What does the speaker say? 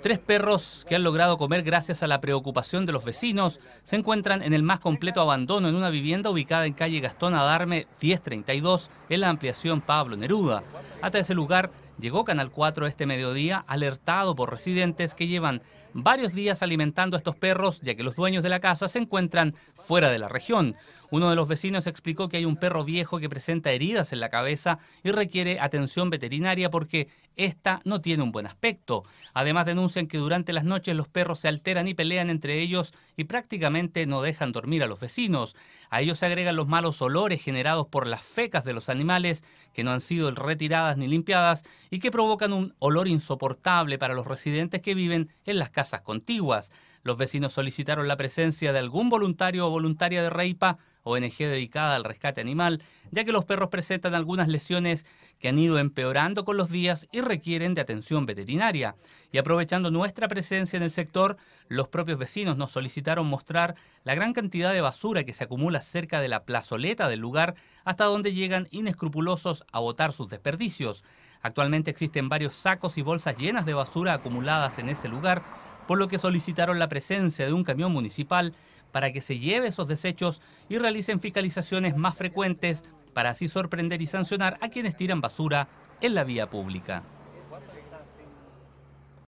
Tres perros que han logrado comer gracias a la preocupación de los vecinos se encuentran en el más completo abandono en una vivienda ubicada en calle Gastón Adarme 1032 en la ampliación Pablo Neruda. Hasta ese lugar Llegó Canal 4 este mediodía alertado por residentes que llevan varios días alimentando a estos perros, ya que los dueños de la casa se encuentran fuera de la región. Uno de los vecinos explicó que hay un perro viejo que presenta heridas en la cabeza y requiere atención veterinaria porque esta no tiene un buen aspecto. Además denuncian que durante las noches los perros se alteran y pelean entre ellos y prácticamente no dejan dormir a los vecinos. A ellos se agregan los malos olores generados por las fecas de los animales que no han sido retiradas ni limpiadas y que provocan un olor insoportable para los residentes que viven en las casas contiguas. Los vecinos solicitaron la presencia de algún voluntario o voluntaria de Reipa, ONG dedicada al rescate animal, ya que los perros presentan algunas lesiones que han ido empeorando con los días y requieren de atención veterinaria. Y aprovechando nuestra presencia en el sector, los propios vecinos nos solicitaron mostrar la gran cantidad de basura que se acumula cerca de la plazoleta del lugar hasta donde llegan inescrupulosos a botar sus desperdicios. Actualmente existen varios sacos y bolsas llenas de basura acumuladas en ese lugar, por lo que solicitaron la presencia de un camión municipal para que se lleve esos desechos y realicen fiscalizaciones más frecuentes para así sorprender y sancionar a quienes tiran basura en la vía pública.